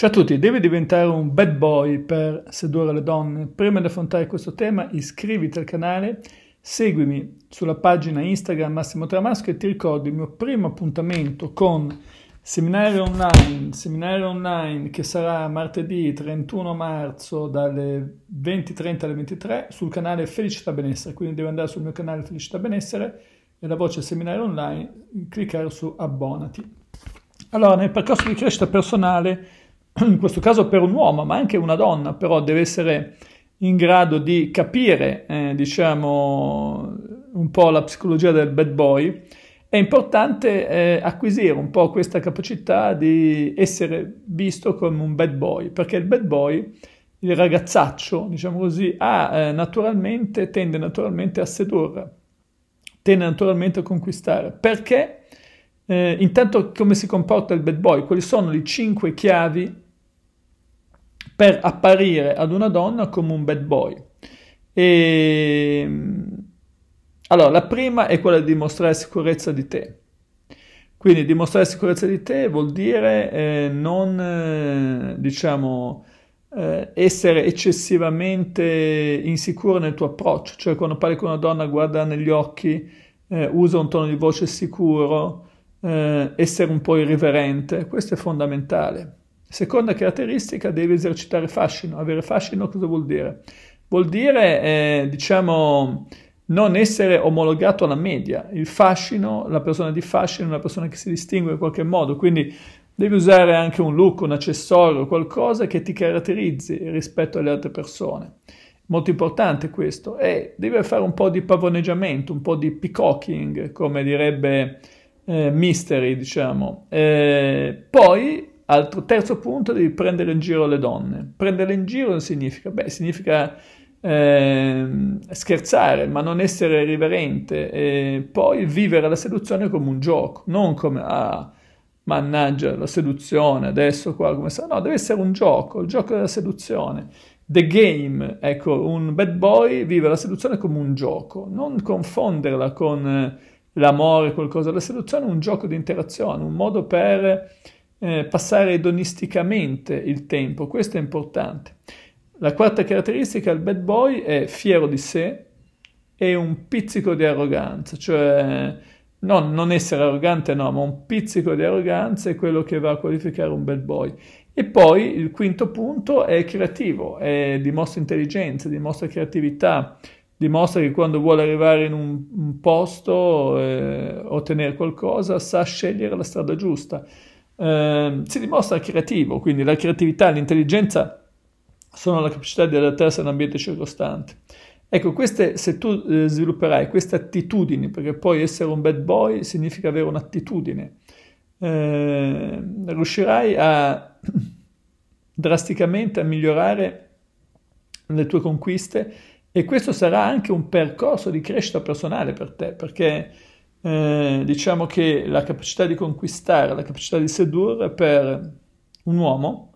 Ciao a tutti, devi diventare un bad boy per sedurre le donne? Prima di affrontare questo tema iscriviti al canale, seguimi sulla pagina Instagram Massimo Tramasco e ti ricordo il mio primo appuntamento con seminario online, seminario online che sarà martedì 31 marzo dalle 20.30 alle 23 sul canale Felicità Benessere, quindi devi andare sul mio canale Felicità Benessere e la voce seminario online cliccare su abbonati. Allora, nel percorso di crescita personale in questo caso per un uomo, ma anche una donna, però deve essere in grado di capire, eh, diciamo, un po' la psicologia del bad boy, è importante eh, acquisire un po' questa capacità di essere visto come un bad boy, perché il bad boy, il ragazzaccio, diciamo così, ha, eh, naturalmente, tende naturalmente a sedurre, tende naturalmente a conquistare. Perché? Eh, intanto come si comporta il bad boy? Quali sono le cinque chiavi per apparire ad una donna come un bad boy. E... Allora, la prima è quella di dimostrare sicurezza di te. Quindi dimostrare sicurezza di te vuol dire eh, non, eh, diciamo, eh, essere eccessivamente insicuro nel tuo approccio, cioè quando parli con una donna guarda negli occhi, eh, usa un tono di voce sicuro, eh, essere un po' irriverente, questo è fondamentale. Seconda caratteristica, devi esercitare fascino. Avere fascino cosa vuol dire? Vuol dire, eh, diciamo, non essere omologato alla media. Il fascino, la persona di fascino è una persona che si distingue in qualche modo, quindi devi usare anche un look, un accessorio, qualcosa che ti caratterizzi rispetto alle altre persone. Molto importante questo. E devi fare un po' di pavoneggiamento, un po' di peacocking, come direbbe eh, Mystery, diciamo. Eh, poi Altro, terzo punto, devi prendere in giro le donne. Prendere in giro significa? Beh, significa eh, scherzare, ma non essere riverente. E poi vivere la seduzione come un gioco, non come... Ah, mannaggia la seduzione, adesso qua come sa, no, deve essere un gioco, il gioco della seduzione. The game, ecco, un bad boy vive la seduzione come un gioco, non confonderla con eh, l'amore, qualcosa, la seduzione è un gioco di interazione, un modo per eh, passare edonisticamente il tempo, questo è importante. La quarta caratteristica del bad boy è fiero di sé e un pizzico di arroganza, cioè no, non essere arrogante no, ma un pizzico di arroganza è quello che va a qualificare un bad boy. E poi il quinto punto è creativo, è, dimostra intelligenza, dimostra creatività, dimostra che quando vuole arrivare in un, un posto, eh, ottenere qualcosa, sa scegliere la strada giusta. Ehm, si dimostra creativo, quindi la creatività e l'intelligenza sono la capacità di adattarsi all'ambiente circostante. Ecco, queste, se tu eh, svilupperai queste attitudini, perché poi essere un bad boy significa avere un'attitudine, eh, riuscirai a drasticamente a migliorare le tue conquiste e questo sarà anche un percorso di crescita personale per te, perché eh, diciamo che la capacità di conquistare, la capacità di sedurre per un uomo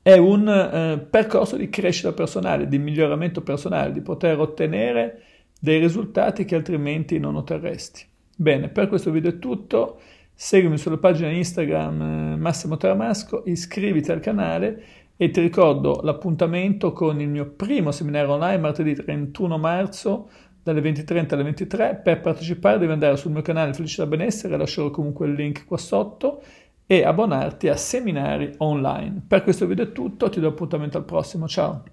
è un eh, percorso di crescita personale, di miglioramento personale, di poter ottenere dei risultati che altrimenti non otterresti. Bene, per questo video è tutto. Seguimi sulla pagina Instagram eh, Massimo Taramasco, iscriviti al canale e ti ricordo l'appuntamento con il mio primo seminario online martedì 31 marzo dalle 20.30 alle 23. Per partecipare devi andare sul mio canale Felicità Benessere, lascerò comunque il link qua sotto e abbonarti a seminari online. Per questo video è tutto, ti do appuntamento al prossimo, ciao!